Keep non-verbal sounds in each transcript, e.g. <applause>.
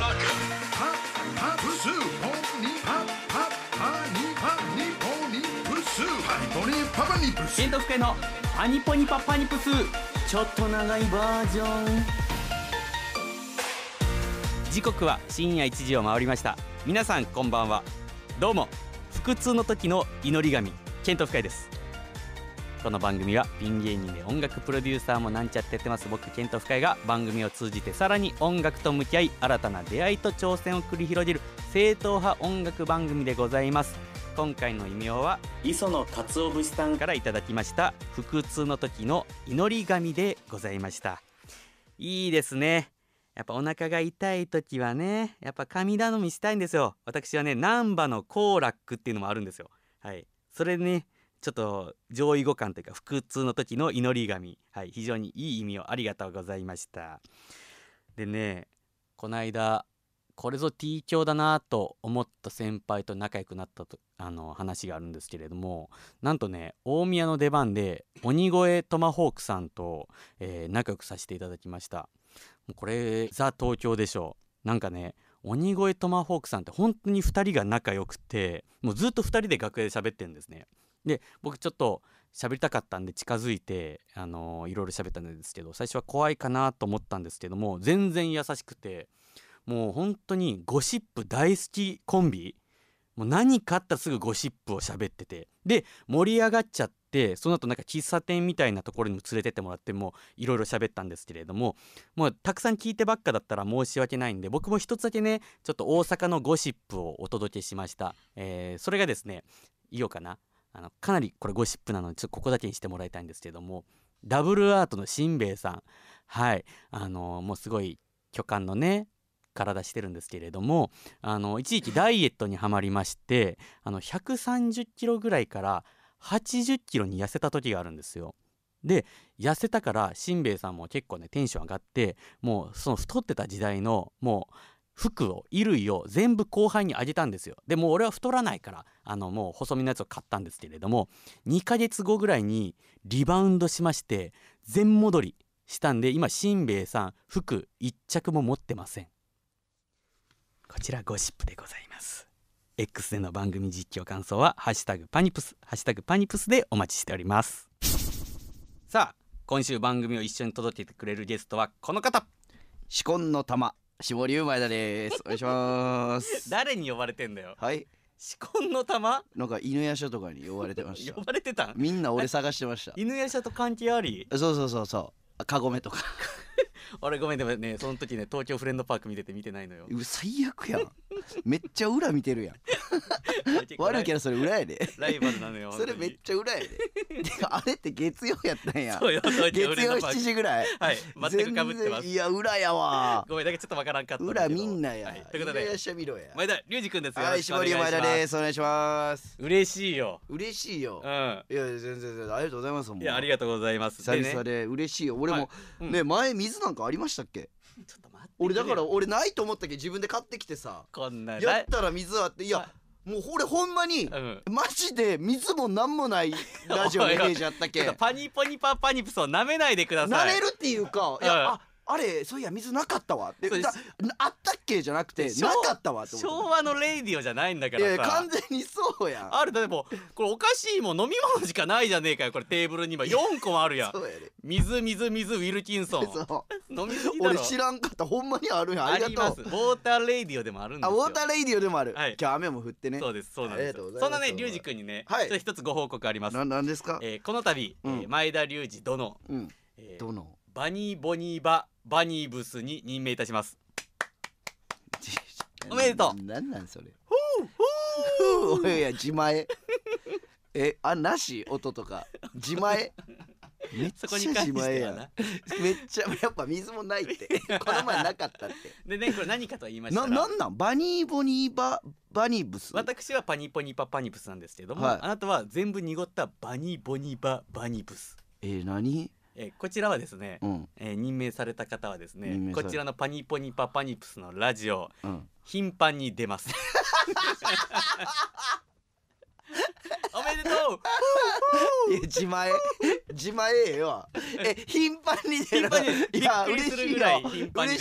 作プスポンニニニポニプスパパニプスケントフのパニポニパパニプスちょっと長いバージョン時刻は深夜1時を回りました皆さんこんばんはどうも腹痛の時の祈り神ケントフカイですこの番組はピン芸人で音楽プロデューサーもなんちゃってやってます僕ケント深井が番組を通じてさらに音楽と向き合い新たな出会いと挑戦を繰り広げる正統派音楽番組でございます今回の異名は磯野達夫節さんからいただきました腹痛の時の祈り神でございましたいいですねやっぱお腹が痛い時はねやっぱ神頼みしたいんですよ私はね難波のコーラックっていうのもあるんですよはいそれでねちょっと上位互換というか腹痛の時の祈り神、はい、非常にいい意味をありがとうございましたでねこの間これぞ T 教だなと思った先輩と仲良くなったとあの話があるんですけれどもなんとね大宮の出番で鬼越トマホークさんと、えー、仲良くさせていただきましたこれザ東京でしょうなんかね鬼越トマホークさんって本当に2人が仲良くてもうずっと2人で楽屋で喋ってるんですねで僕ちょっと喋りたかったんで近づいて、あのー、いろいろ喋ったんですけど最初は怖いかなと思ったんですけども全然優しくてもう本当にゴシップ大好きコンビもう何かあったらすぐゴシップを喋っててで盛り上がっちゃってその後なんか喫茶店みたいなところにも連れてってもらってもいろいろ喋ったんですけれどももうたくさん聞いてばっかだったら申し訳ないんで僕も一つだけねちょっと大阪のゴシップをお届けしました、えー、それがですねいようかなあのかなりこれゴシップなのでちょっとここだけにしてもらいたいんですけどもダブルアートのしんべヱさんはいあのもうすごい巨漢のね体してるんですけれどもあの一時期ダイエットにはまりましてあの130キロぐらいから80キロに痩せた時があるんですよ。で痩せたからしんべヱさんも結構ねテンション上がってもうその太ってた時代のもう服を衣類を全部後輩にあげたんですよでも俺は太らないからあのもう細身のやつを買ったんですけれども2ヶ月後ぐらいにリバウンドしまして全戻りしたんで今しんべヱさん服1着も持ってませんこちらゴシップでございます X での番組実況感想は「ハッシュタグパニプス」「ハッシュタグパニプス」でお待ちしておりますさあ今週番組を一緒に届けてくれるゲストはこの方至婚の玉絞りうまいだですお願いします <laughs> 誰に呼ばれてんだよはい至婚の玉なんか犬夜叉とかに呼ばれてました <laughs> 呼ばれてたみんな俺探してました <laughs> 犬夜叉と関係ありそうそうそうそうカゴメとか俺 <laughs> ごめんでもねその時ね東京フレンドパーク見てて見てないのよ最悪やんめっちゃ裏見てるやん <laughs> 悪いけどそれ裏やでライバルなのよそれめっちゃ裏やで <laughs> てかあれって月曜やったんや月曜7時ぐらいはい全くかぶってますいや裏やわごめんだけちょっとわからんかった裏みんなや、はい、ということでいっしゃ見ろや前田龍二君ですはい絞り前田ですお願いします嬉しいよ嬉しいようんいや全然ありがとうございますいやありがとうございます久々で嬉しいよ俺もね前水水なんかありましたっけちょっと待って俺だから俺ないと思ったけど自分で買ってきてさこんなやったら水あっていやもう俺ほんまに、うん、マジで水も何もない <laughs> ラジオのイメージあったっけパニパニパパニプスを舐めないでくださいなめるっていうかいや、うん、ああれそういや水なかったわってあったっけじゃなくてなかったわっ昭和のレイディオじゃないんだからさ完全にそうやんあるだでもこれおかしいもん飲み物しかないじゃねえかよこれテーブルに今4個もあるやん <laughs> 水水水ウィルキンソン飲みす俺知らんかったほんまにあるやんありがとうウォーターレイディオでもあるんですよあウォーターレイディオでもある、はい、今日雨も降ってねそうですそうなんですそんなねリュウジ君にね、一つご報告ありますななんですか、えこの度、前田隆二殿、うえ殿バニーボニーババニーブスに任命いたします <laughs> おめでとうなんなんそれふう <laughs> おいや自前えあなし音とか自前 <laughs> めっちゃ自前やなめっちゃやっぱ水もないってこの前なかったってでねこれ何かと言いましたらななんなんバニーボニーババニーブス私はパニーポニーパパニーブスなんですけども、はい、あなたは全部濁ったバニーボニーババニーブスえー、何えこちらはですね、うん、え任命された方はですねこちらのパニポニパパニプスのラジオ、うん、頻繁に出ます <laughs> おめでとう <laughs> いや自前自前ええわえ頻繁に出る頻繁にいや嬉しい嬉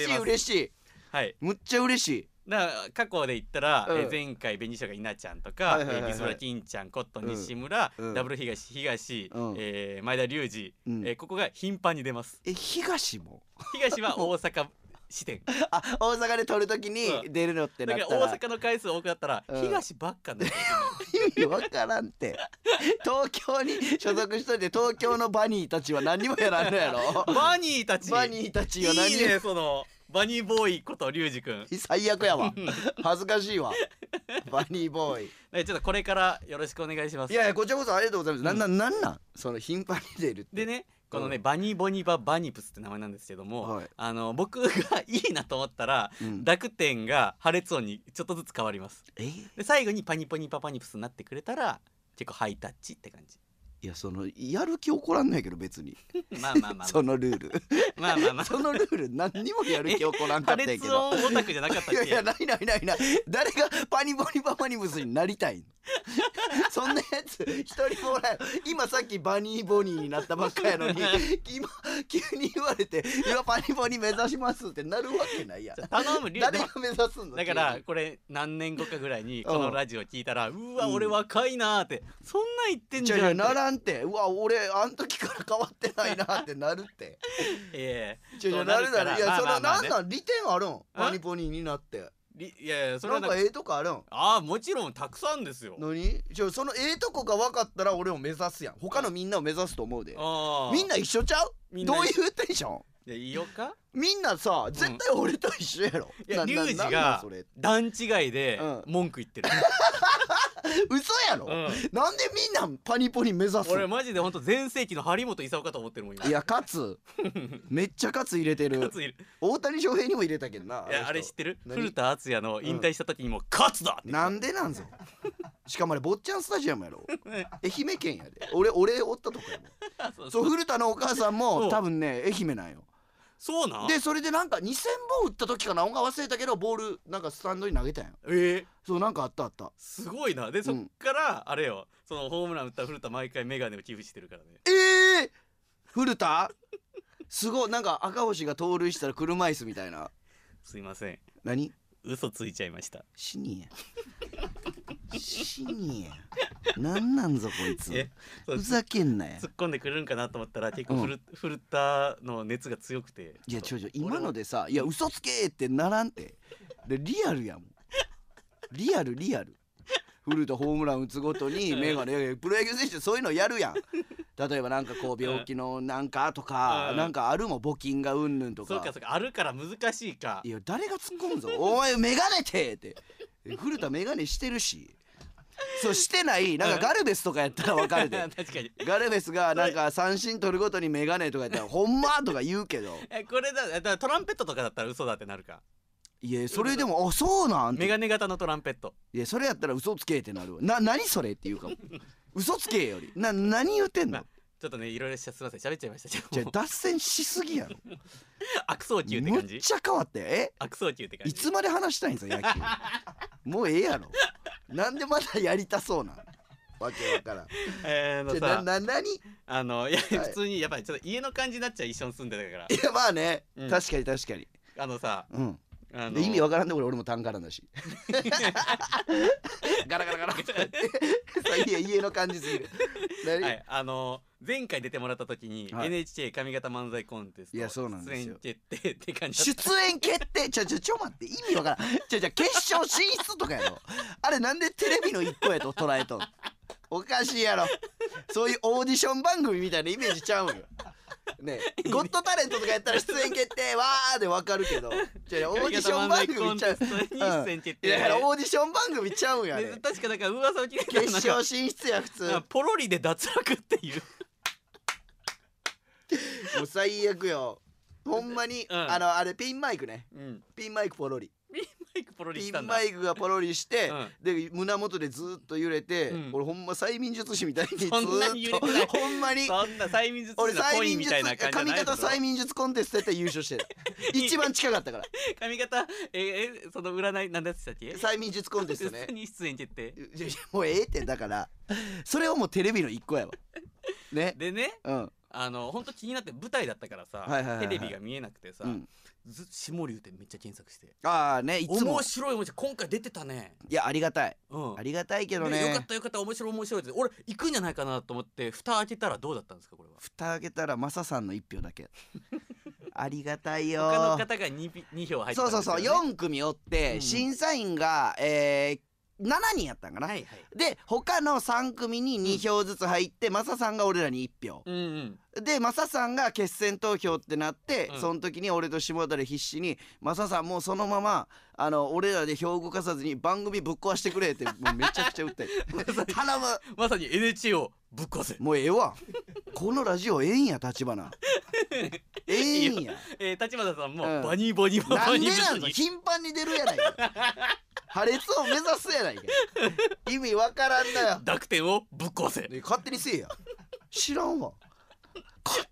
しい嬉しいはいむっちゃ嬉しいだ過去で言ったら、うん、え前回紅しが稲ちゃんとか、水村金ちゃんコットン西村、うん、ダブル東東、うん、えー、前田隆二、うん、えー、ここが頻繁に出ますえ東も東は大阪視点 <laughs> あ大阪で撮るときに出るのってなったら、うん、大阪の回数多かったら、東ばっかな <laughs> 意味分からんって東京に所属しといて東京のバニーたちは何もやらんのやろ <laughs> バニーたちバニーたちは何いいねそのバニーボーイことリュウジ君 <laughs> 最悪やわ <laughs> 恥ずかしいわバニーボーイちょっとこれからよろしくお願いしますいやいやこちらこそありがとうございます、うん、なんなんなんなんその頻繁に出るでねこのね、うん、バニーボニババニプスって名前なんですけども、はい、あの僕がいいなと思ったら、うん、濁点が破裂音にちょっとずつ変わります、えで最後にパニポニパパニプスになってくれたら結構ハイタッチって感じいやそのやる気起こらんないけど別にまあまあまあ、そのルールまあまあまあそのルール何にもやる気起こらんかったんやけどオタクじゃなかったっけいやないないないない誰がパニボニバマニムスになりたいそんなやつ一人もおらん今さっきバニーボニーになったばっかやのに今急に言われて今パニボニー目指しますってなるわけないや頼む誰が目指すんだからこれ何年後かぐらいにこのラジオ聞いたら、ううわ俺若いなーって、そんな言ってんじゃんらんってうわ俺あん時から変わってないなってなるってええ <laughs> うなるなるいや、その、なんなん利点あるんマニポニーになっていやいやそれなんかええとこあるんああもちろんたくさんですよ何じゃそのええとこが分かったら俺を目指すやん他のみんなを目指すと思うでみんな一緒ちゃうどういうテンションいやいいよかみんなさ絶対俺と一緒やろ、ういやなリュウジななんがそれ段違いで文句言ってる、<laughs> 嘘やろ、うんなんでみんなパニポニ目指す俺マジで本当全盛期の張本勲かと思ってるもん今いや勝つ <laughs> めっちゃ勝つ入れてる勝つ入れる大谷翔平にも入れたけどないやあれ知ってる古田敦也の引退した時にも勝つだ!」なんでなんぞ <laughs> しかもあれ坊っちゃんスタジアムやろ愛媛県やで俺俺おったとこやもんそう古田のお母さんも多分ね愛媛なんよそうなんでそれでなんか2000本打った時かな音が忘れたけどボールなんかスタンドに投げたんよええそうなんかあったあったすごいなでそっからあれよそのホームラン打った古田毎回眼鏡を寄付してるからねええー、古田すごいなんか赤星が盗塁したら車椅子みたいなすいません何嘘ついちゃいました死にや死にやなんなんぞこいつふざけんなよ突っ込んでくるんかなと思ったら結構フル,、フルタの熱が強くていやちょちょ今のでさ「いや嘘つけ!」ってならんてでリアルやもんリアルリアルフルーホームラン打つごとに眼鏡プロ野球選手そういうのやるやん例えばなんかこう病気のなんかとか、うなんかあるも募金がうんぬんとかそうかそうかあるから難しいかいや誰が突っ込むぞお前眼鏡てって古田眼鏡してるしそうしてないなんかガルベスとかやったらわかるで <laughs> 確かにガルベスがなんか三振取るごとに眼鏡とかやったら「ほんま!」とか言うけどえこれだだからトランペットとかだったら嘘だってなるかいやそれでも「あそうなん?」メガネ型のトランペットいやそれやったら嘘つけってなるわな何それっていうかも嘘つけよりな何言ってんのちょっとねいろいろしちゃ、すみません喋っちゃいましたじゃ脱線しすぎやろ <laughs> 悪送球って感じむっちゃ変わってえ悪送球って感じいつまで話したいんですよ野球 <laughs> もうええやろなんでまだやりたそうなわけわからん。えーな、な、なにあの、いや、普通に、やっぱりちょっと家の感じになっちゃ一緒に住んでたから。いや、まあね、うん、確かに確かに。あのさ、うん、あのー、意味わからんで、ね、俺俺も単からだし <laughs> ガラガラガラって家家の感じすぎる、はい、あのー、前回出てもらった時に、NHK 髪型漫才コンテスト出演決定って感じ出演決定ちょちょちょ待って意味わからんちょちょ決勝進出とかやろあれなんでテレビの一個やと捉えとんおかしいやろそういうオーディション番組みたいなイメージちゃうんよね <laughs> ゴッドタレントとかやったら出演決定わーでわかるけどじゃオーディション番組ちゃう、ん、出演決定オーディション番組ちゃうんやね確かだから噂を聞いた決勝進出や普通ポロリで脱落っていう <laughs> もう最悪よほんまに、うん、あのあれピンマイクね、うん、ピンマイクポロリマイクポロリしたんだマイクがポロリして、で胸元でずっと揺れて、俺ほんま催眠術師みたいにずっとほんまにそんな催眠術俺催い術髪型催眠術コンテストやったら優勝してる一番近かったから髪型ええその占い何だったっけ催眠術コンテストねに出演決定もうええってだからそれをもうテレビの一個やわねでねうんあの本当気になって舞台だったからさ、テレビが見えなくてさ、うんず下流ってめっちゃ検索してああねいつも面白い面白い今回出てたねいやありがたい、うん、ありがたいけどねよかったよかった面白い面白いって俺行くんじゃないかなと思って蓋開けたらどうだったんですかこれは蓋開けたらマサさんの1票だけ <laughs> ありがたいよ他の方が 2, 2票入ってた、ね、そうそうそう4組おって、うん、審査員がえー、7人やったんかな、はいはい、で他の3組に2票ずつ入って、うん、マサさんが俺らに1票、うんうん、でマサさんが決選投票ってなって、うん、その時に俺と下田で必死に「マサさんもうそのままあの俺らで票動かさずに番組ぶっ壊してくれ」って <laughs> もうめちゃくちゃ訴えて頼むまさに NHK をぶっ壊せもうええわこのラジオええんや立花 <laughs> ええんやえー、立花さんも、うん、バニーニーニーなんで頻繁に出るやないか破裂を目指すやないか <laughs> 意味わからんなよ濁点をぶっ壊せ勝手にせえや知らんわ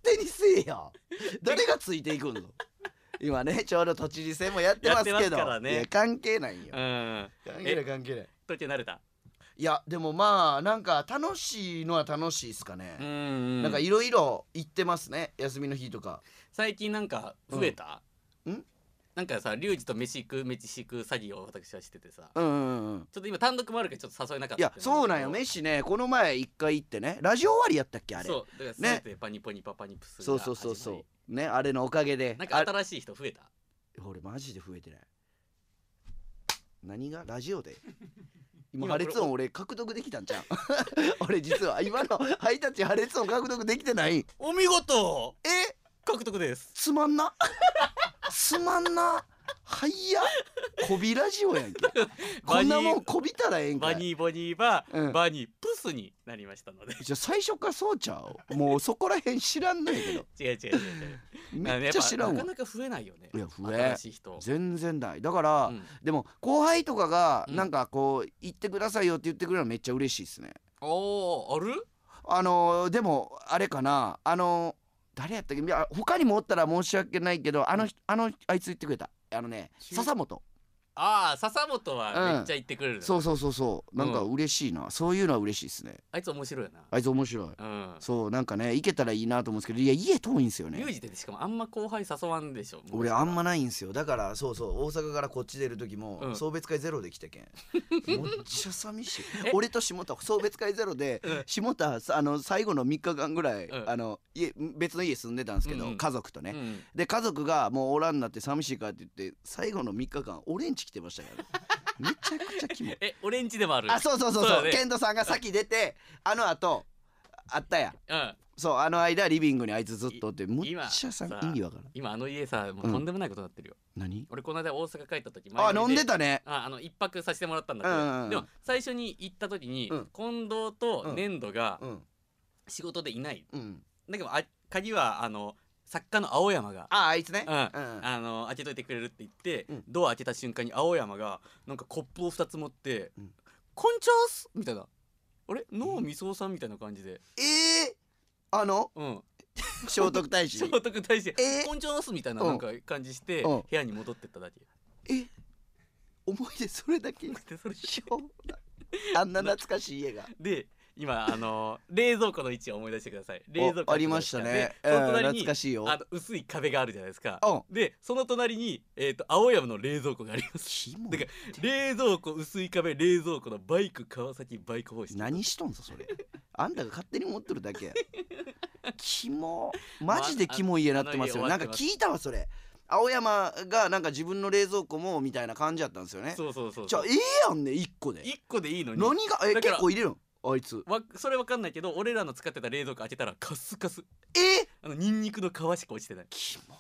手にせえよ <laughs> 誰がついていくの今ねちょうど都知事選もやってますけど、ね、いや関係ないよ、うん、関係ない関係ないどっ慣れたいやでもまあなんか楽しいのは楽しいっすかね、うん、なんかいろいろ行ってますね休みの日とか最近なんか増えた、うん、んなんかさリュウジと飯食う飯食う詐欺を私はしててさ、うんうんうん、ちょっと今単独もあるからちょっと誘えなかったいやそうなんよ飯ねこの前一回行ってねラジオ終わりやったっけあれそうだからパニポニパパニプスそうそうそうそうねあれのおかげでなんか新しい人増えた俺マジで増えてない何がラジオで <laughs> 今破裂音俺獲得できたんじゃん <laughs> 俺実は今のハイタッチ破裂音獲得できてないお見事え獲得ですつまんなすまんなはいやこびラジオやんけこんなもんこびたらええんかバニーボニーは、うんバニープスになりましたのでじゃあ最初からそうちゃうもうそこらへん知らんのやけど違う違う違うめっちゃ知らんわなかなか増えないよねいや増え全然ないだから、うんでも後輩とかがなんかこう言ってくださいよって言ってくれるのめっちゃ嬉しいですねおーあるあのでもあれかなあの誰やったっけいや他にもおったら申し訳ないけどあのあのあいつ言ってくれたあのね笹本ああ笹本はめっちゃ言ってくれる、そうそうそうそうなんか嬉しいな、そういうのは嬉しいですねあいつ面白いなあいつ面白い、うん、そうなんかね行けたらいいなと思うんですけどいや家遠いんですよねユージってしかもあんま後輩誘わんでしょ俺あんまないんですよだからそうそう大阪からこっち出る時も、うん、送別会ゼロで来たけん <laughs> めっちゃ寂しい俺と下田送別会ゼロで、うん、下田あの最後の3日間ぐらい、あの家別の家住んでたんですけど、うん家族とね、うんで家族がもうおらんなって寂しいからって言って最後の3日間俺んち着てましたからめちゃくちゃキモ <laughs> えオレンジでもあるあそうそうそうそう、ね、ケントさんが先出てあの後あったや、うん、そうあの間リビングにあいつずっとってむっちゃさ意味わからん今あの家さもうとんでもないことになってるよ、うん、何俺この間大阪帰った時あ飲んでたねああの一泊させてもらったんだけど、うんうんうん、でも最初に行った時に、うん、近藤と粘土が仕事でいない、うん、だけどあ鍵はあの作家の青山がああいつね、うん、うん、あの開けといてくれるって言って、うん、ドア開けた瞬間に青山がなんかコップを2つ持って「うん、こんちょーす!」みたいな「あれ脳みそさん」みたいな感じでええー、あのうん聖徳太子聖徳太子、えこんちょーすみたいななんか感じして、部屋に戻ってっただけえ思い出それだけあんな懐かしい家がで今あの冷蔵庫の位置を思い出してください冷蔵庫ありましたね、えー、懐かしいよあの薄い壁があるじゃないですかでその隣に、えーと、青山の冷蔵庫がありますだから冷蔵庫薄い壁冷蔵庫のバイク川崎バイク方式何しとんぞそれ <laughs> あんたが勝手に持ってるだけキモマジでキモい家なってますよ、まあ、なんか聞いたわそれ青山がなんか自分の冷蔵庫もみたいな感じだったんですよねそうそうそうじゃあええやんね1個で1個でいいのに何がえ結構入れるんあいつわそれわかんないけど俺らの使ってた冷蔵庫開けたらカスカスえあのニンニクの皮しか落ちてないキモ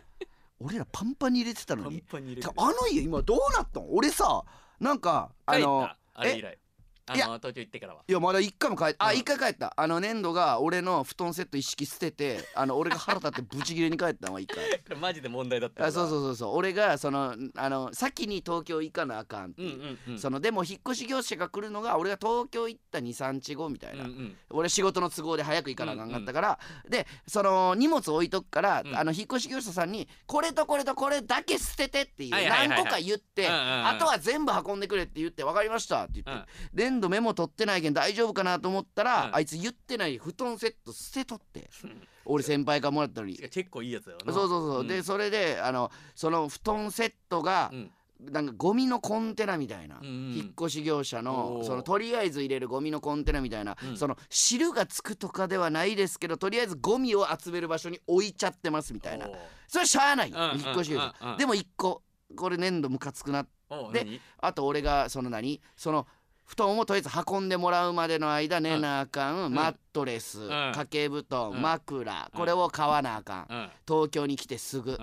<laughs> 俺らパンパンに入れてたのにパンパンに入れてあの家今どうなったの俺さなんかあのあれ以来あのいや東京行ってからはいやまだ一回も帰っあ一回帰ったあの粘土が俺の布団セット一式捨ててあの <laughs> 俺が腹立ってブチギレに帰ったのは一回 <laughs> これマジで問題だったあそうそうそうそう俺がそのあの先に東京行かなあかんそのでも引っ越し業者が来るのが俺が東京行った23日後みたいな、うんうん俺仕事の都合で早く行かなあかんかったから、でその荷物置いとくから、うんあの引っ越し業者さんにこれとこれとこれだけ捨ててっていう何個か言って、あとは全部運んでくれって言って分かりましたって言って、うん全度メモ取ってないけん大丈夫かなと思ったら、うん、あいつ言ってない布団セット捨てとって <laughs> 俺先輩からもらったのに結構いいやつだよなそうそうそう、うん、でそれであのその布団セットが、うんなんかゴミのコンテナみたいな、うん引っ越し業者のそのとりあえず入れるゴミのコンテナみたいな、うん、その汁がつくとかではないですけどとりあえずゴミを集める場所に置いちゃってますみたいなそれはしゃあない、うん引っ越し業者、うんうん、でも1個これ粘土ムカつくなってあと俺がその何その布団をとりあえず運んでもらうまでの間寝なあかん、うん、マットレス、うん、掛け布団、うん、枕これを買わなあかん、東京に来てすぐ、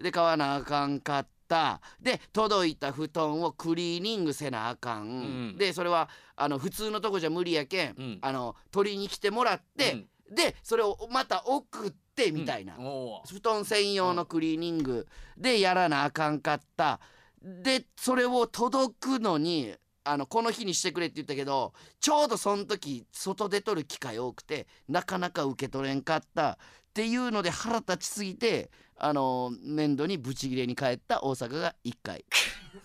で買わなあかんかったで届いた布団をクリーニングせなあかん、でそれはあの普通のとこじゃ無理やけん、あの取りに来てもらって、でそれをまた送ってみたいな、布団専用のクリーニングでやらなあかんかったでそれを届くのにあのこの日にしてくれって言ったけどちょうどその時外で撮る機会多くてなかなか受け取れんかったっていうので腹立ちすぎてあの年度にブチギレに帰った大阪が1回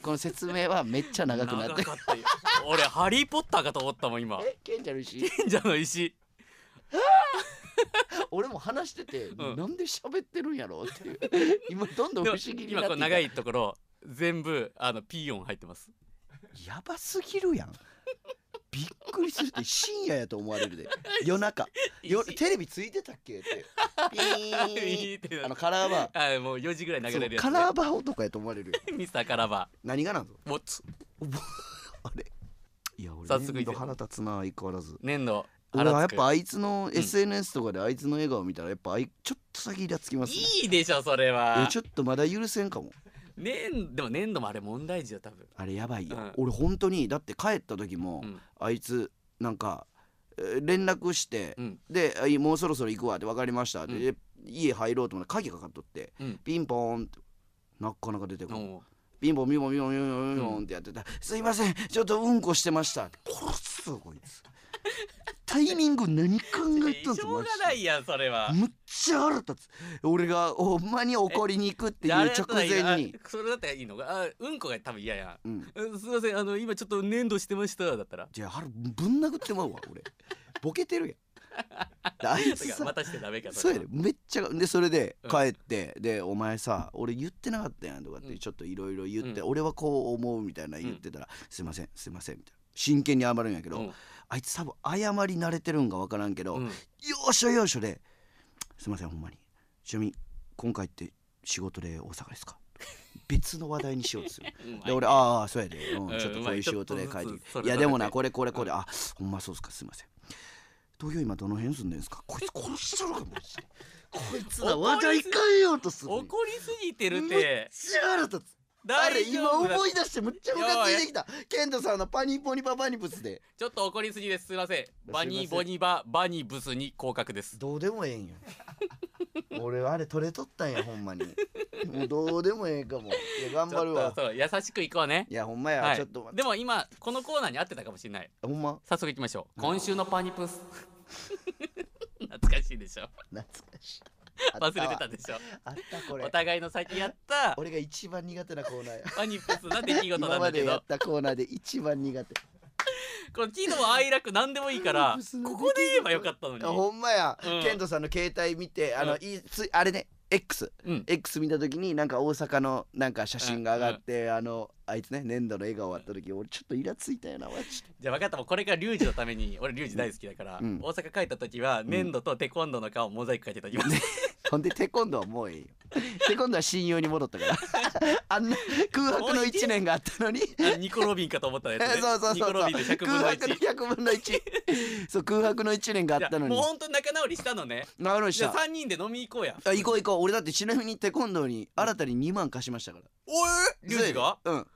この説明はめっちゃ長くなって俺ハリー・ポッターかと思ったもん今え賢者の石賢者の石 <laughs> 俺も話してて、うん、なんで喋ってるんやろっていう今どんどん不思議になって今こ長いところ全部あのピーヨン入ってますやばすぎるやん。<laughs> びっくりするって深夜やと思われるで <laughs> 夜中よテレビついてたっけってピーンってあのカラーバーあもう4時ぐらい流れるやつ、ね、カラーバー男やと思われる <laughs> ミスターカラーバー何がなんぞッツあれいや俺早速年度腹立つな相変わらずん度俺はやっぱあいつの SNS とかであいつの笑顔見たらやっぱあいちょっと先イラつきます、ね、いいでしょそれはちょっとまだ許せんかも年でも粘土もあれ問題児よ多分あれやばいよ、うん俺本当にだって帰った時も、うんあいつなんかえ連絡して、うんであいもうそろそろ行くわ」って「分かりました」って、うんで家入ろうと思って鍵かかっとってうんピンポーンってなかなか出てこないピンポンピンポンピンポンピンポンピンポンってやってた、すいませんちょっとうんこしてました殺すぞこいつタイミング何考えたん <laughs> しょうがないやんそれはむっちゃ腹立つ俺がほんまに怒りに行くっていう直前にそれだったらいいのかあうんこが多分嫌や、うん、すいませんあの今ちょっと粘土してましただったらじゃあ腹ぶん殴ってまうわ俺 <laughs> ボケてるやんあいつさまたしてダメかそうやねめっちゃでそれで帰って、うん、で「お前さ俺言ってなかったやん」とかってちょっといろいろ言って、うん、俺はこう思うみたいな言ってたら「すいませんすいません」みたいな。真剣に謝るんやけど、うん、あいつ多分謝り慣れてるんか分からんけど、うん、よーしょよーしょで「すいませんほんまにちなみに今回って仕事で大阪ですか? <laughs>」別の話題にしようとする。で俺ああそうやで、うん、ちょっとこういう仕事で帰ってきて、いやでもなこれこれこれ、あほんまそうっすかすいません。東京今どの辺住んでんですかこいつ殺しとるかもしれん。こいつら話題変えようとする。怒りすぎてるって。めっちゃ腹立つ。あれ今思い出してむっちゃムカついてきたケントさんのパニーポニババニブスでちょっと怒りすぎですすいませんバニーボニババニブスに降格ですどうでもええんよ <laughs> 俺あれ取れとったんやほんまにもうどうでもええかもいや頑張るわそう優しくいこうねいやほんまや、はい、ちょっとっでも今このコーナーに合ってたかもしれないほんま早速いきましょう今週のパニプス <laughs> 懐かしいでしょ懐かしい <laughs> 忘れてたでしょあったこれお互いの先やった俺が一番苦手なコーナーやマニフェストな出来事なんだけどやったコーナーで一番苦手この喜怒哀楽何でもいいから <laughs> ここで言えばよかったのにほんまや、うん、ケントさんの携帯見てあの、うん、いつあれね X、うん、X 見た時になんか大阪のなんか写真が上がって、うんうん、あのあいつね粘土の笑顔あった時、うん、俺ちょっとイラついたよなじゃあ分かったもうこれからリュウジのために俺リュウジ大好きだから、うん、大阪帰った時は粘土とテコンドーの顔モザイク描いてた、きね、<laughs> ほんでテコンドーはもういいよで今度は親友に戻ったから <laughs> あんな空白の1年があったのにニコロビンかと思ったや <laughs> そうそうそう空白の100分の1 <laughs> そう空白の1年があったのにもうほんと仲直りしたのね仲直りした3人で飲み行こうやあ行こう行こう俺だってちなみにテコンドーに新たに2万貸しましたからおえっがうん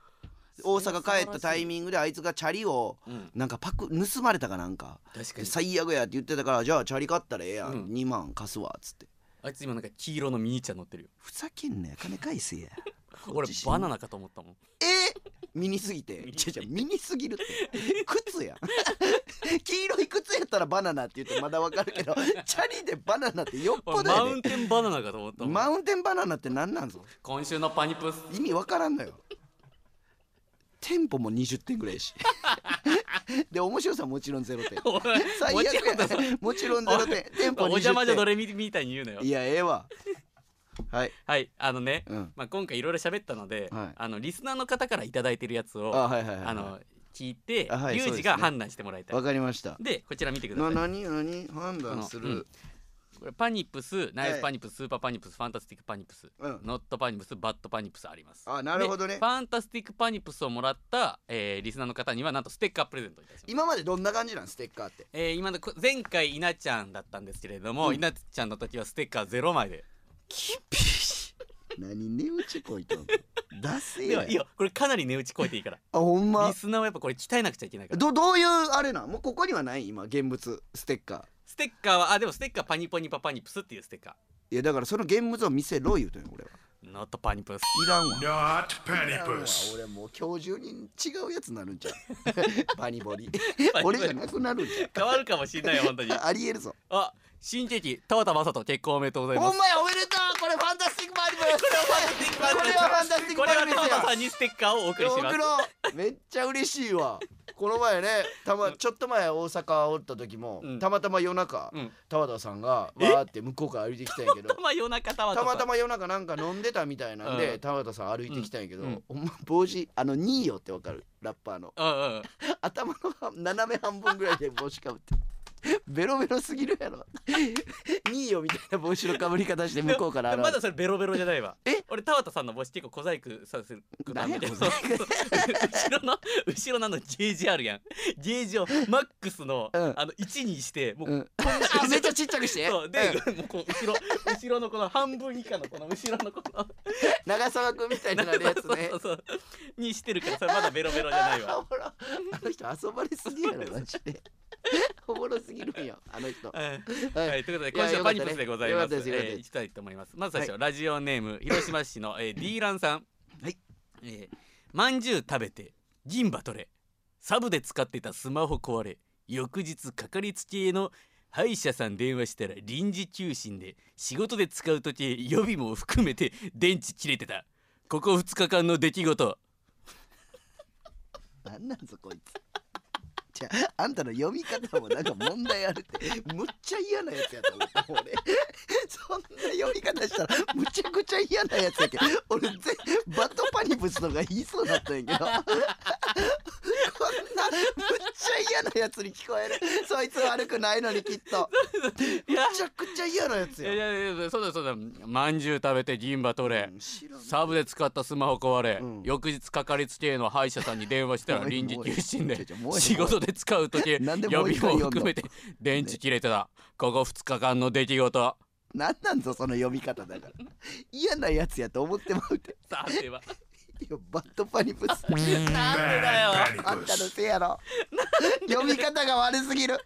大阪帰ったタイミングであいつがチャリをなんかパク盗まれたかなんか最悪やって言ってたからじゃあチャリ買ったらええやん、うん、2万貸すわっつってあいつ今なんか黄色のミニチュア乗ってるよふざけんなよ金返せや <laughs> 俺バナナかと思ったもんえミニすぎて違う違うミニすぎるって靴や <laughs> 黄色い靴やったらバナナって言ってまだわかるけど <laughs> チャリでバナナってよっぽどやマウンテンバナナかと思ったもんマウンテンバナナって何なんぞ今週のパニプス意味わからんのよテンポも20点ぐらいし <laughs> で面白さもちろんゼロ点 <laughs> 最悪やもちろんゼロ点テンポお邪魔じゃどれみみたいに言うのよいやええわはい、はい、あのね、うん、まあ、今回いろいろ喋ったので、はい、あのリスナーの方から頂いいてるやつをあの聞いて、はい、リュウジが判断してもらいたいわ、ね、かりましたでこちら見てください何何判断する、これパニプスナイスパニプス、スーパーパニプスファンタスティックパニプス、うんノットパニプスバッドパニプスありますあなるほどねファンタスティックパニプスをもらった、えーリスナーの方にはなんとステッカープレゼントいたします今までどんな感じなんステッカーってえー今の前回稲ちゃんだったんですけれども、稲ちゃんの時はステッカー0枚で何値打ちこいとん出せよいこれかなり値打ち超えていいから、あほんまリスナーはやっぱこれ鍛えなくちゃいけないからどどういうあれなもうここにはない今現物ステッカーステッカーはあでもステッカーパニポニパパニプスっていうステッカーいやだからその現物を見せろ言うとんよ俺はノットパニプスいらんわ俺もう今日中に違うやつになるんじゃん <laughs> <laughs> パニボリ俺じゃなくなるんじゃん変わるかもしれないよ本当に <laughs> ありえるぞあ新劇田畑正人結婚おめでとうございますお前おめでとうこれファンタスティックマリブこれはファンタスティックマリブこれは田畑さんにステッカーをお送りしますめっちゃ嬉しいわこの前ねたまちょっと前大阪おった時も、たまたま夜中、うん、田畑さんがわーって向こうから歩いてきたんやけどたまたま夜中たまたま夜中なんか飲んでたみたいなんで、田畑さん歩いてきたんやけど、ほんま帽子あのニーヨってわかるラッパーの、<laughs> 頭の斜め半分ぐらいで帽子かぶって。<laughs> ベロベロすぎるやろいいよみたいな帽子のかぶり方して向こうからまだそれベロベロじゃないわえ俺田畑さんの帽子結構小細工させるなや <laughs> 後ろの後ろなの JGR やんゲージをマックスの、あの1にしてもう、めっちゃちっちゃくしてで、もう後ろ後ろのこの半分以下のこの後ろのこの長澤君みたいになるやつねそうそうにしてるからそれまだベロベロじゃないわ <laughs> あの人遊ばれすぎやろマジで <laughs> おもろすぎるんよ <laughs> あの人、はい、はい、ということで今週はパニプスでございますい、ね、えー、きたいと思いますまず最初、はい、ラジオネーム広島市の、えー、D <laughs> ランさんはいえー、まんじゅう食べて銀歯取れサブで使ってたスマホ壊れ翌日かかりつけの歯医者さん電話したら臨時休診で仕事で使う時予備も含めて電池切れてたここ2日間の出来事何なんぞこいつちゃあんたの読み方もなんか問題あるって、むっちゃ嫌なやつやと思った、俺。そんな読み方したら、むちゃくちゃ嫌なやつやけど、俺ぜ、バッドパニブスとか言いそうだったんやけど。こんな、むっちゃ嫌なやつに聞こえる。そいつ悪くないのにきっと。むちゃくちゃ嫌なやつや。いやいや、そうだそうだ。まんじゅう食べて銀歯取れ。サブで使ったスマホ壊れ。翌日かかりつけの歯医者さんに電話したら臨時休診で。仕事で使う時 <laughs> 予備も含めて電池切れてた、ここ2日間の出来事何なんぞその読み方だから嫌なやつやと思ってもうてさては <laughs> バッドパニプスなんでだよあんたのせいやろ読み方が悪すぎる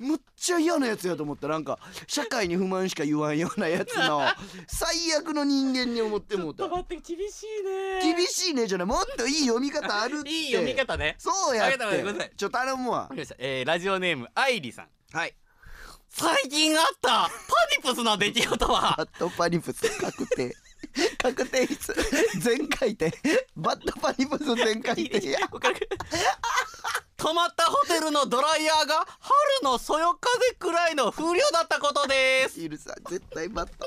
むっちゃ嫌なやつやと思ったなんか社会に不満しか言わんようなやつの <laughs> 最悪の人間に思ってもうたちょっと待って厳しいね厳しいねじゃないもっといい読み方あるっていい読み方ねそうやってちょっと頼むわえー、ラジオネームアイリさんはい最近あったパニプスの出来事はバットパニプス確定確定室全回転バットパニプス全回転や泊まったホテルのドライヤーが春のそよ風くらいの風量だったことですゆるさん絶対待った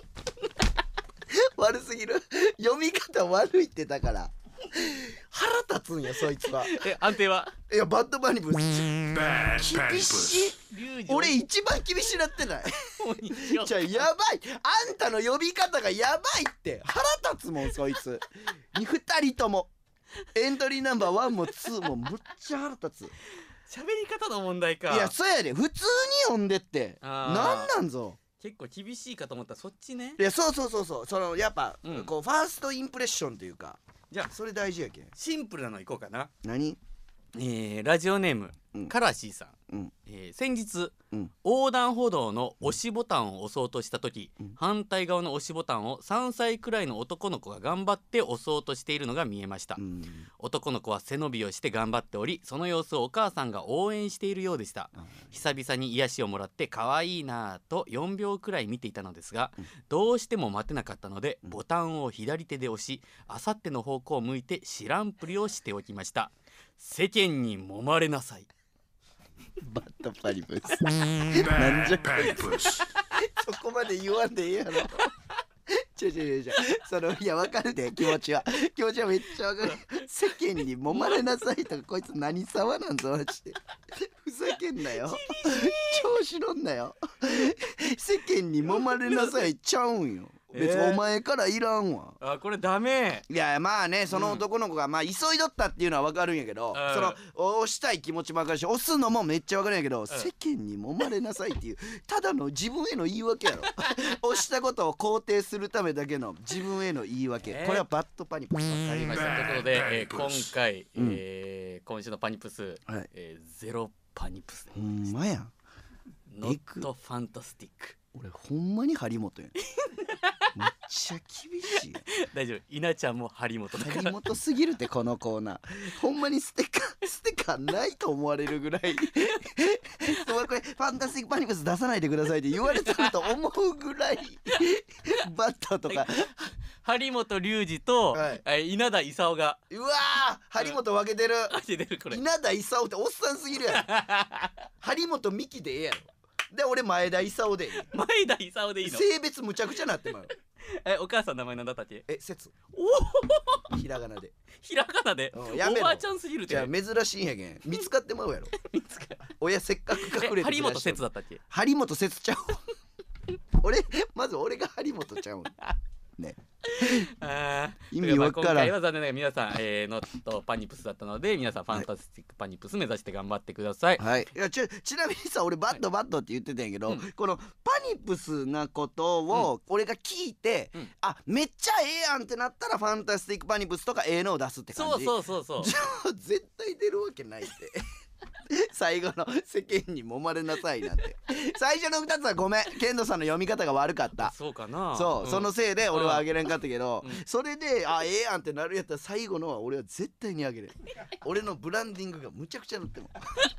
<laughs> 悪すぎる読み方悪いってだから腹立つんやそいつはえ安定はいやバッドマニブス厳しい俺一番厳しなってないじゃやばいあんたの呼び方がやばいって腹立つもんそいつ二人とも <laughs> エントリーナンバー1も2もむっちゃ腹立つ喋り方の問題かいやそうやで普通に読んでってなんなんぞ結構厳しいかと思ったらそっちねいやそうそうそうそうそのやっぱ、うん、こうファーストインプレッションというかじゃあそれ大事やけんシンプルなのいこうかな何えー、ラジオネーム、うん、カラシーさん、うん、えー、先日、うん、横断歩道の押しボタンを押そうとした時、うん、反対側の押しボタンを3歳くらいの男の子が頑張って押そうとしているのが見えました、男の子は背伸びをして頑張っておりその様子をお母さんが応援しているようでした、久々に癒しをもらって可愛いなぁと4秒くらい見ていたのですが、どうしても待てなかったのでボタンを左手で押しあさっての方向を向いて知らんぷりをしておきました世間に揉まれなさいバッドパリブスなんじゃこいつそこまで言わんでいいやろちょちょちょそのいやわかるで気持ちは気持ちはめっちゃわかる世間に揉まれなさいとかこいつ何様なんぞマジでふざけんなよ調子乗んなよ世間に揉まれなさいちゃうんよ別にお前からいらんわ、えー、あこれダメいやまあねその男の子が、まあ急いどったっていうのは分かるんやけど、うん、その押したい気持ちも分かるし押すのもめっちゃ分かるんやけど、うん、世間に揉まれなさいっていうただの自分への言い訳やろ <laughs> 押したことを肯定するためだけの自分への言い訳、えー、これはバッドパニプス分りましたということで、えー、今回、うん、えー、今週のパニプス、はいえー、ゼロパニプスほんまやノットファンタスティック俺ほんまに張本やん <laughs> めっちゃ厳しい大丈夫稲ちゃんも張本張本すぎるってこのコーナーほんまにステッカーステッカーないと思われるぐらいそうこれファンタスティックパニックス出さないでくださいって言われてると思うぐらいバッターとか張本龍二と、はい、稲田勲がうわ張本分けてる、うん、けてるこれ稲田勲っておっさんすぎるやん張本美樹でええやろで俺前田勲でいい前田勲でいいの性別むちゃくちゃなってまう <laughs> えお母さん名前なんだったっけえ説おおひらがなでひらがなで、やめおばあちゃんすぎるじゃあ珍しいんやけん見つかってまうやろ <laughs> 見つか親せっかく隠れてる張本つだったっけ張本つちゃう俺まず俺が張本ちゃう <laughs> ね意味わからん今回は残念ながら皆さん、えー、ノットパニプスだったので皆さんファンタスティックパニプス目指して頑張ってください,、はい、いやちちなみにさ俺バッドバッドって言ってたんやけど、はいこのパニプスなことを俺が聞いて、うん、あめっちゃええやんってなったらファンタスティックパニプスとかええのを出すって感じそうそうそうそうじゃあ絶対出るわけないって最後の世間に揉まれなさいなんて最初の2つはごめんケンドさんの読み方が悪かったそうかなそう、そのせいで俺はあげれんかったけど、それであええやんってなるやったら最後のは俺は絶対にあげれ俺のブランディングがむちゃくちゃなっても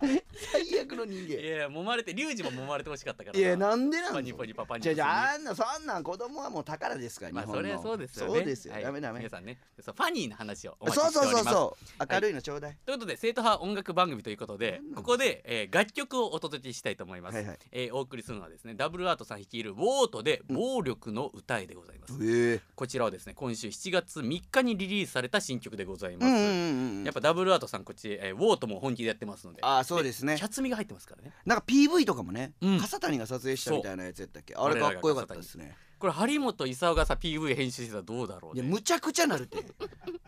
<laughs> 最悪の人間いや揉まれてリュウジも揉まれてほしかったからいやなんでなんパニニパパニじゃじゃあんなそんなん子供はもう宝ですから日本の、まあ、それはそうですよねそうですよ、はい、ダメダメ皆さんねファニーな話をお待ちしておりますそうそうそうそう明るいのちょうだい、ということで生徒派音楽番組ということことでここで、えー、楽曲をお届けしたいと思います、はいはい、えー、お送りするのはですねダブルアートさん率いる「ウォートで暴力の歌へ」でございます、うん、こちらはですね今週7月3日にリリースされた新曲でございます、うんうんうん、やっぱダブルアートさんこっち、えー、ウォートも本気でやってますのであそうですねキャツミが入ってますからねなんか PV とかもね、うん、笠谷が撮影したみたいなやつやったっけあれかっこよかったですねこれ張本勲がさ PV 編集してたらどうだろう、ね、むちゃくちゃなるて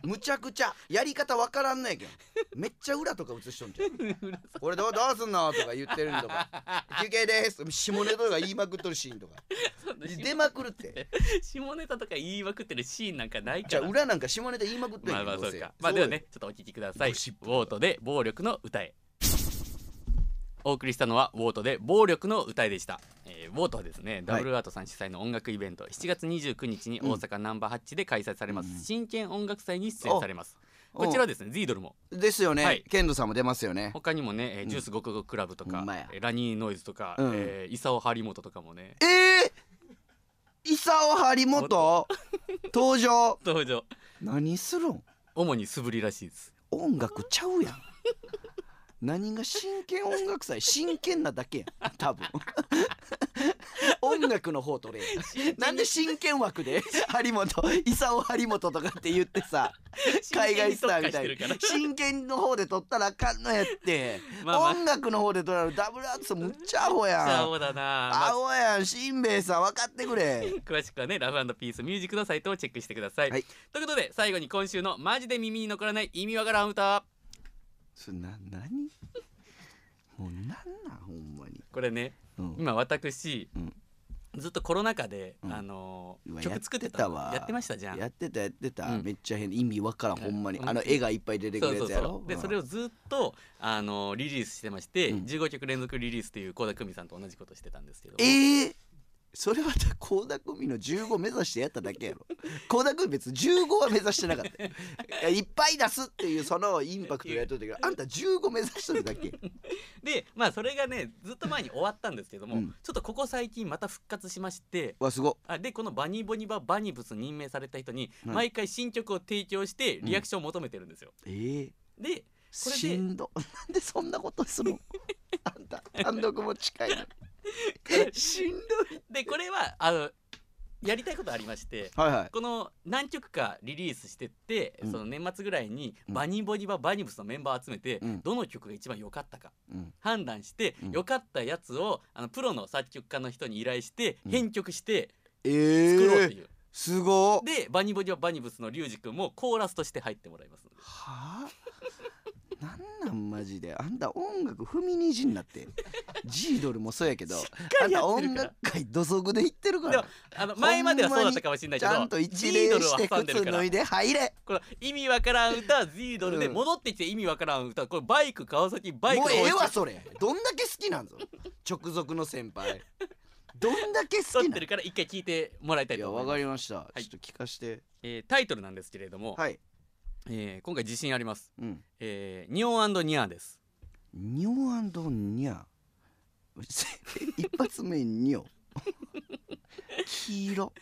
むちゃくちゃやり方わからんないけんめっちゃ裏とか映しとんじゃん <laughs> これどうどうすんのとか言ってるんとか休憩です下ネタとか言いまくっとるシーンとか <laughs> 出まくるって下ネタとか言いまくってるシーンなんかないからじゃあ裏なんか下ネタ言いまくってるまあまあそうかまあではねちょっとお聞きくださいウォートで暴力の歌へお送りしたのはウォートで暴力の歌いでした、えー、ウォートはですね、ダブルアートさん主催の音楽イベント7月29日に大阪ナンバーハッチで開催されます、うん、真剣音楽祭に出演されます、こちらですね、ジードルも。ですよね、はい、ケンドさんも出ますよね。他にもね、えー、ジュースごくごクラブとか、うん、ラニーノイズとか、うん、えー、イサ張本とかもね。ええー、イサ張本 <laughs> 登場。登場。何するん主に素振りらしいです。音楽ちゃうやん。何が真剣音楽祭真剣なだけやん多分 <laughs> 音楽の方とれなんで真剣枠で張本功張本とかって言ってさ海外スターみたいに真剣の方で撮ったらあかんのやって、まあまあ、音楽の方で撮られるダブルアーツむっちゃアホやんアホだなアホやんしんべヱさん分かってくれ詳しくはねラフピースミュージックのサイトをチェックしてください、はい、ということで最後に今週のマジで耳に残らない意味わからん歌それな何もうなんなんほんまに、これね、うん今私うんずっとコロナ禍で、うんあの曲作ってたやってたわやってましたじゃんやってたやってた、うんめっちゃ変意味わからんほんまに、あの絵がいっぱい出てくそるやつやろそうでそれをずっとあのリリースしてまして、うん15曲連続リリースという倖田來未さんと同じことしてたんですけどえー、それは倖田來未の15目指してやっただけやろ倖田來未別に15は目指してなかったいっぱい出すっていうそのインパクトやっとったけどあんた15目指してるだけ <laughs> でまあそれがねずっと前に終わったんですけども、うん、ちょっとここ最近また復活しましてわすごあでこのバニーボニババニブス任命された人に毎回新曲を提供してリアクションを求めてるんですよ、うん、ええー、でこれでしんど <laughs> なんでそんなことするのあんた単独も近いの <laughs> しんどいでこれはあのやりたいことありまして、はいはい、この何曲かリリースしてって、うん、その年末ぐらいにバニーボニババニブスのメンバー集めて、うん、どの曲が一番良かったか、うん、判断して、良かったやつをあのプロの作曲家の人に依頼して編曲して作ろうという。えすごでバニボニはバニブスのリュウジ君もコーラスとして入ってもらいますはあなんなんマジであんた音楽踏みにじになって <laughs> ジードルもそうやけどあんた音楽界土足で行ってるからあの前まではそうだったかもしれないけどちゃんと一礼して靴脱いで入れこれ意味わからん歌ジードルで戻ってきて意味わからん歌これバイク川崎バイクもうええわそれどんだけ好きなんぞ直属の先輩どんだけ好きってるから一回聞いてもらいたいと思います。わかりました。はい、ちょっと聞かして、えー、タイトルなんですけれども、はい、えー、今回自信あります、うん、えー、ニオンニャーですニオンニャー <laughs> 一発目ニオ黄色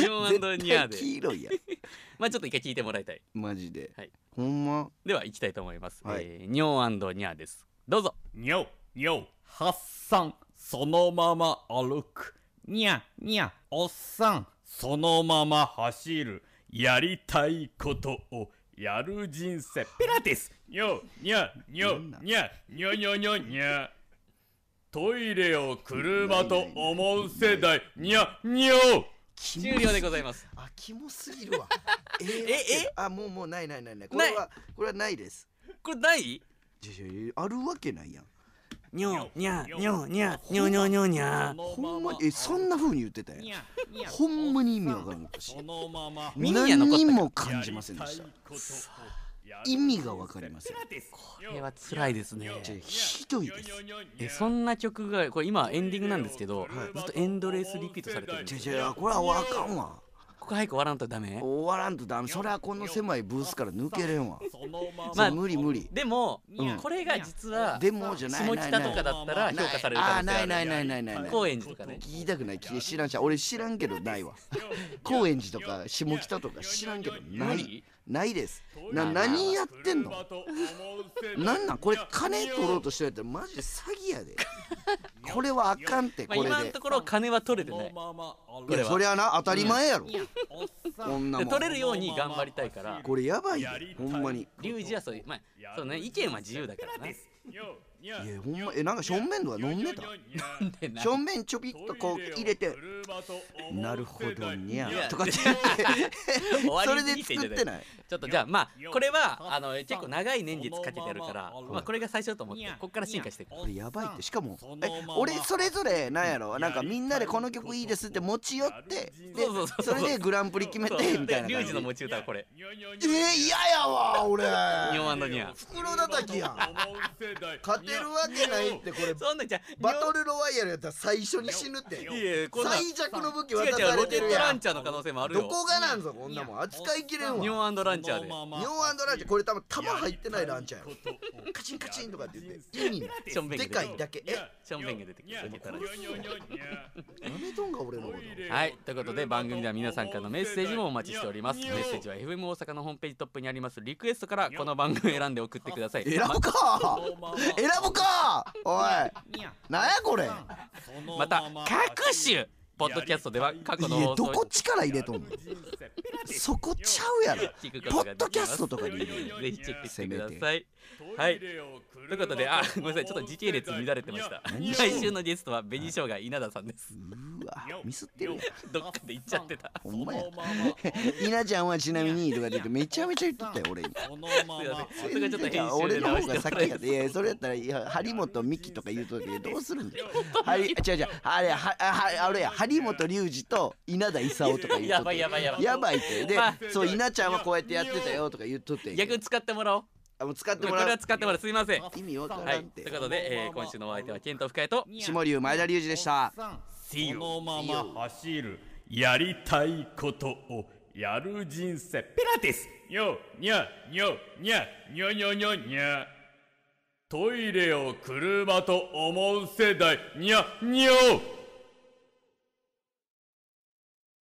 ニオンニャーで黄色いや <laughs> まあちょっと一回聞いてもらいたいマジで、はい、ほんまではいきたいと思います、はい、えー、ニオンニャーですどうぞニョニョ発散そのまま歩くニャニャおっさんそのまま走るやりたいことをやる人生ピラティスニョニゃニョニゃニョニョニョニゃトイレを車と思う世代ニャニょ終了でございますあキモすぎるわ <laughs> えええあもうもうないないないないこれはこれはないですこれないあるわけないやんにょにゃにょにゃにょにょにょにゃほんまにえそんなふうに言ってたやんほんまに意味わからんかし何も感じませんでした意味がわかりませんこれは辛いですねひどいですえそんな曲がこれ今エンディングなんですけど、ずっとエンドレスリピートされてるんですじゃじゃこれはわかんわ早く終わらんとダメ終わらんとダメそれはこの狭いブースから抜けれんわまあ無理無理でも、これが実はでもじゃない下北とかだったら評価される可あないないないないない高円寺とかね聞きたくない知らんし俺知らんけどないわ高円寺とか下北とか知らんけどないないですな何やってんのなんなんこれ金取ろうとしてるってマジで詐欺やでこれはあかんってこれで、今のところ金は取れてないいやそりゃな当たり前やろ、こんなもん取れるように頑張りたいからこれやばいほんまにリュウジはそういうまあそうね意見は自由だからないやほんまえなんか正面のは飲んでた正面ちょびっとこう入れてなるほどにゃとかって <laughs> それで作ってないちょっとじゃあまあこれはあの結構長い年月かけてるから、まあ、これが最初と思ってこっから進化していくこれやばいってしかもえ俺それぞれなんやろなんかみんなでこの曲いいですって持ち寄ってでそれでグランプリ決めてみたいなリュウジの持ち歌はこれえー、嫌やわ俺ニョンニ袋叩きやん <laughs> 勝てるわけないってこれそんなじゃバトルロワイヤルやったら最初に死ぬって最弱の武器渡されてるやんランチャーの可能性もあるよどこがなんぞこんなもん扱いきれんわニョンドランチャーでニョンドランチャーこれ多分弾入ってないランチャーやカチンカチンとかって言って意味でかいだけえションベンゲ出てきてやめとんが俺のことはいということで番組では皆さんからのメッセージもお待ちしておりますメッセージは FM 大阪のホームページトップにありますリクエストからこの番組選んで送ってください選ぶか選ぶかおいなんやこれまた各種ポッドキャストでは過去のどこ力入れとんのそこちゃうやろポッドキャストとかにぜひチェックしてくださいはいということであごめんなさいちょっと時系列乱れてました来週のゲストは紅生姜稲田さんですわミスってるどっかで言っちゃってた <laughs> ほんまや稲ちゃんはちなみにとかってめちゃめちゃ言っとったよ俺にそれがち俺の方が先やでいやそれやったらいや張本美樹とか言うときどうするんだよ違う違うあれはあれや張本龍二と稲田勲とか言うとやばいやばいやばいってでそう稲ちゃんはこうやってやってたよとか言っとって逆使ってもらおうあもう使ってもらう。これは使ってもらう。すみません。意味わからんって。はい、ということで、えー、今週のお相手は健斗深江と下流前田隆二でした。そのまま走るやりたいことをやる人生ピラティスニょニャニょニャニょニょニょにゃトイレを車と思う世代ニャニょ